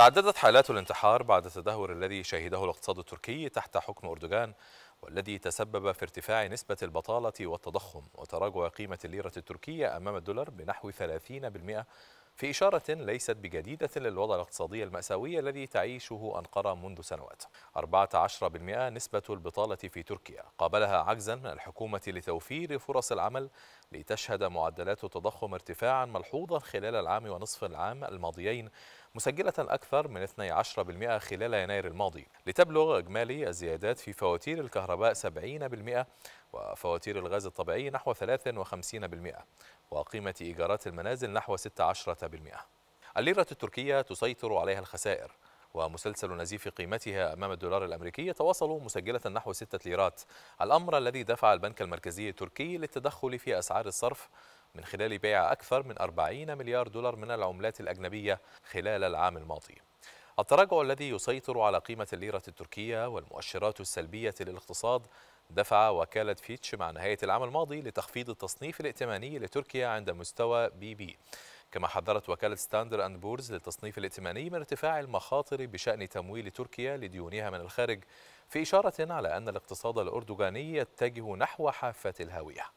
تعددت حالات الانتحار بعد التدهور الذي شهده الاقتصاد التركي تحت حكم أردوغان والذي تسبب في ارتفاع نسبة البطالة والتضخم وتراجع قيمة الليرة التركية أمام الدولار بنحو 30% في إشارة ليست بجديدة للوضع الاقتصادي المأساوي الذي تعيشه أنقرة منذ سنوات 14% نسبة البطالة في تركيا قابلها عجزا من الحكومة لتوفير فرص العمل لتشهد معدلات التضخم ارتفاعا ملحوظا خلال العام ونصف العام الماضيين مسجلة أكثر من 12% خلال يناير الماضي لتبلغ إجمالي الزيادات في فواتير الكهرباء 70% وفواتير الغاز الطبيعي نحو 53% وقيمة إيجارات المنازل نحو 16% الليرة التركية تسيطر عليها الخسائر ومسلسل نزيف قيمتها أمام الدولار الأمريكي يتواصل مسجلة نحو 6 ليرات الأمر الذي دفع البنك المركزي التركي للتدخل في أسعار الصرف من خلال بيع أكثر من 40 مليار دولار من العملات الأجنبية خلال العام الماضي التراجع الذي يسيطر على قيمة الليرة التركية والمؤشرات السلبية للاقتصاد دفع وكالة فيتش مع نهاية العام الماضي لتخفيض التصنيف الائتماني لتركيا عند مستوى بي بي كما حذرت وكالة ستاندر أند بورز للتصنيف الائتماني من ارتفاع المخاطر بشأن تمويل تركيا لديونها من الخارج في إشارة على أن الاقتصاد الأردوغاني يتجه نحو حافة الهاوية